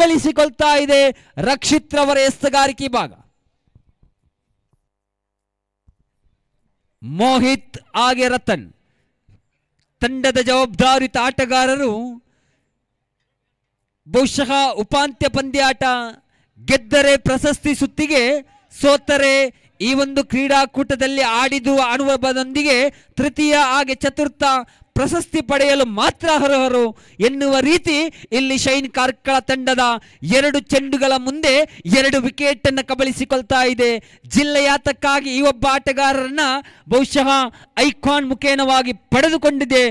ಬಲಿಸಿಕೊಳ್ತಾ ಇದೆ ರಕ್ಷಿತ್ ರವರ ಎಸ್ತಗಾರಿಕೆ ಭಾಗ ಮೋಹಿತ್ ಹಾಗೆ ರತನ್ ತಂಡದ ಜವಾಬ್ದಾರಿತ ಆಟಗಾರರು ಬಹುಶಃ ಉಪಾಂತ್ಯ ಆಟ ಗೆದ್ದರೆ ಪ್ರಶಸ್ತಿ ಸುತ್ತಿಗೆ ಸೋತರೆ ಈ ಒಂದು ಕ್ರೀಡಾಕೂಟದಲ್ಲಿ ಆಡಿದು ಅನುಭವದೊಂದಿಗೆ ತೃತೀಯ ಹಾಗೆ ಚತುರ್ಥ ಪ್ರಶಸ್ತಿ ಪಡೆಯಲು ಮಾತ್ರ ಅರ್ಹರು ಎನ್ನುವ ರೀತಿ ಇಲ್ಲಿ ಶೈನ್ ಕಾರ್ಕಳ ತಂಡದ ಎರಡು ಚೆಂಡುಗಳ ಮುಂದೆ ಎರಡು ವಿಕೆಟ್ ಅನ್ನು ಕಬಳಿಸಿಕೊಳ್ತಾ ಇದೆ ಜಿಲ್ಲೆಯಾತಕ್ಕಾಗಿ ಈ ಒಬ್ಬ ಆಟಗಾರರನ್ನ ಬಹುಶಃ ಐಕಾನ್ ಮುಖೇನವಾಗಿ ಪಡೆದುಕೊಂಡಿದೆ